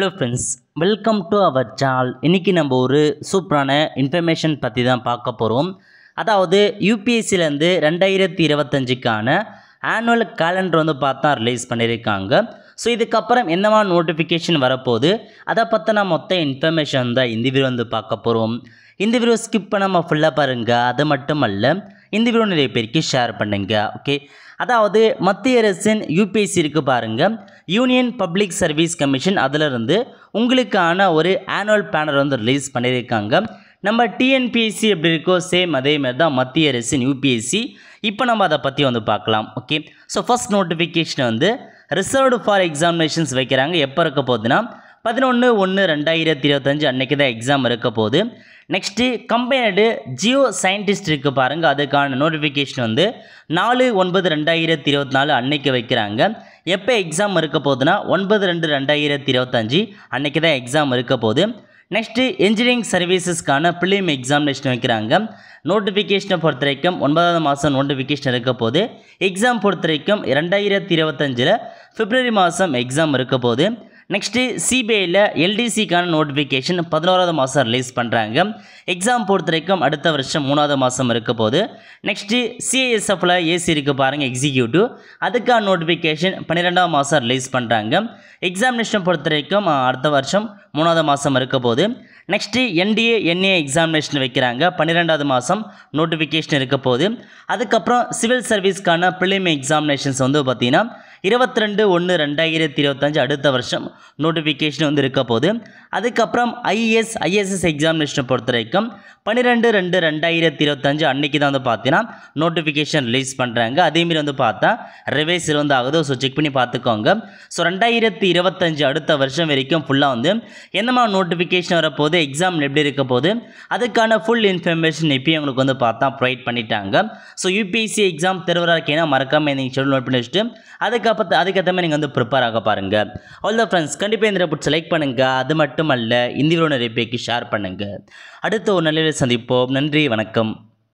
hello friends welcome to our channel இன்றைக்கி நம்ம ஒரு சூப்பரான இன்ஃபர்மேஷன் பற்றி தான் பார்க்க போகிறோம் அதாவது யூபிஎஸ்சிலேருந்து ரெண்டாயிரத்தி இருபத்தஞ்சிக்கான ஆனுவல் கேலண்டர் வந்து பார்த்தா ரிலீஸ் பண்ணியிருக்காங்க ஸோ இதுக்கப்புறம் என்னவா நோட்டிஃபிகேஷன் வரப்போகுது அதை பற்றின மொத்த இன்ஃபர்மேஷன் தான் இந்த வீடியோ வந்து பார்க்க போகிறோம் இந்த வீடியோ ஸ்கிப் பண்ணாமல் ஃபுல்லாக பாருங்கள் அது மட்டும் அல்ல இந்த வீடியோ நிறைய பேருக்கு ஷேர் பண்ணுங்கள் ஓகே அதாவது மத்திய அரசின் யூபிஎஸ்சி இருக்குது பாருங்கள் யூனியன் பப்ளிக் சர்வீஸ் கமிஷன் அதிலிருந்து உங்களுக்கான ஒரு ஆனுவல் பேனர் வந்து ரிலீஸ் பண்ணியிருக்காங்க நம்ம டிஎன்பிஎஸ்சி எப்படி இருக்கோ சேம் அதே மாதிரி தான் மத்திய அரசின் யூபிஎஸ்சி இப்போ நம்ம அதை பற்றி வந்து பார்க்கலாம் ஓகே ஸோ ஃபஸ்ட் நோட்டிஃபிகேஷன் வந்து ரிசர்வ்டு ஃபார் எக்ஸாமினேஷன்ஸ் வைக்கிறாங்க எப்போ இருக்க போகுதுன்னா பதினொன்று ஒன்று ரெண்டாயிரத்தி இருபத்தஞ்சு அன்றைக்கு தான் எக்ஸாம் இருக்க போகுது நெக்ஸ்ட்டு கம்பெனடு ஜியோ சயின்டிஸ்ட் இருக்குது பாருங்கள் அதுக்கான நோட்டிஃபிகேஷன் வந்து நாலு ஒன்பது ரெண்டாயிரத்தி இருபத்தி நாலு அன்னைக்கு வைக்கிறாங்க எப்போ எக்ஸாம் இருக்க போகுதுன்னா ஒன்பது ரெண்டு ரெண்டாயிரத்தி இருபத்தஞ்சி அன்றைக்கி தான் எக்ஸாம் இருக்க போகுது நெக்ஸ்ட்டு இன்ஜினியரிங் சர்வீசஸ்க்கான பிலிம் எக்ஸாமினேஷன் வைக்கிறாங்க நோட்டிஃபிகேஷனை பொறுத்த வரைக்கும் ஒன்பதாவது மாதம் நோட்டிஃபிகேஷன் இருக்க போது எக்ஸாம் பொறுத்த வரைக்கும் ரெண்டாயிரத்தி இருபத்தஞ்சில் பிப்ரவரி மாதம் எக்ஸாம் இருக்க போது நெக்ஸ்ட்டு சிபிஐயில் எல்டிசிக்கான நோட்டிஃபிகேஷன் பதினோராவது மாதம் ரிலீஸ் பண்ணுறாங்க எக்ஸாம் பொறுத்த வரைக்கும் அடுத்த வருஷம் மூணாவது மாதம் இருக்க போது நெக்ஸ்ட்டு சிஐஎஸ்எஃப்பில் ஏசி இருக்க பாருங்கள் எக்ஸிக்யூட்டிவ் அதுக்கான நோட்டிஃபிகேஷன் பன்னிரெண்டாவது மாதம் ரிலீஸ் பண்ணுறாங்க எக்ஸாமினேஷன் பொறுத்த வரைக்கும் அடுத்த வருஷம் மூணாவது மாதம் இருக்க போது நெக்ஸ்ட்டு என்டிஏ என்ஏ எக்ஸாமினேஷன் வைக்கிறாங்க பன்னிரெண்டாவது மாதம் நோட்டிஃபிகேஷன் இருக்க போது அதுக்கப்புறம் சிவில் சர்வீஸ்க்கான ப்ரிலிம் எக்ஸாமினேஷன்ஸ் வந்து பார்த்திங்கன்னா இருபத்தி ரெண்டு ஒன்று ரெண்டாயிரத்தி இருபத்தஞ்சு அடுத்த வருஷம் நோட்டிஃபிகேஷன் வந்து இருக்க போது அதுக்கப்புறம் ஐஏஎஸ் ஐஎஸ்எஸ் எக்ஸாமினேஷனை பொறுத்த வரைக்கும் பன்னிரெண்டு ரெண்டு ரெண்டாயிரத்தி இருபத்தஞ்சு அன்றைக்கி தான் வந்து பார்த்தீங்கன்னா நோட்டிஃபிகேஷன் ரிலீஸ் பண்ணுறாங்க அதேமாரி வந்து பார்த்தா ரிவைஸ் வந்து ஆகுது ஸோ செக் பண்ணி பார்த்துக்கோங்க ஸோ ரெண்டாயிரத்தி இருபத்தஞ்சு அடுத்த வருஷம் வரைக்கும் ஃபுல்லாக வந்து எந்த நோட்டிஃபிகேஷன் வரப்போது எக்ஸாம் எப்படி இருக்க போது அதுக்கான ஃபுல் இன்ஃபர்மேஷன் இப்போயும் உங்களுக்கு வந்து பார்த்தா ப்ரொவைட் பண்ணிட்டாங்க ஸோ யூபிஎஸ்சி எக்ஸாம் தெருவராக இருக்கீங்க மறக்காமல் நீங்கள் ஷெடியூல் நோட் பண்ணி வச்சுட்டு அதுக்கப்புறம் அதுக்கேற்ற மாதிரி நீங்கள் வந்து ப்ரிப்பேர் ஆக பாருங்கள் த ஃப்ரெண்ட்ஸ் கண்டிப்பாக இந்த புட்ஸ் லைக் பண்ணுங்கள் அது மட்டும் அல்ல இந்த வீடியோ நிறைய ஷேர் பண்ணுங்கள் அடுத்த ஒரு நல்ல சந்திப்போம் நன்றி வணக்கம்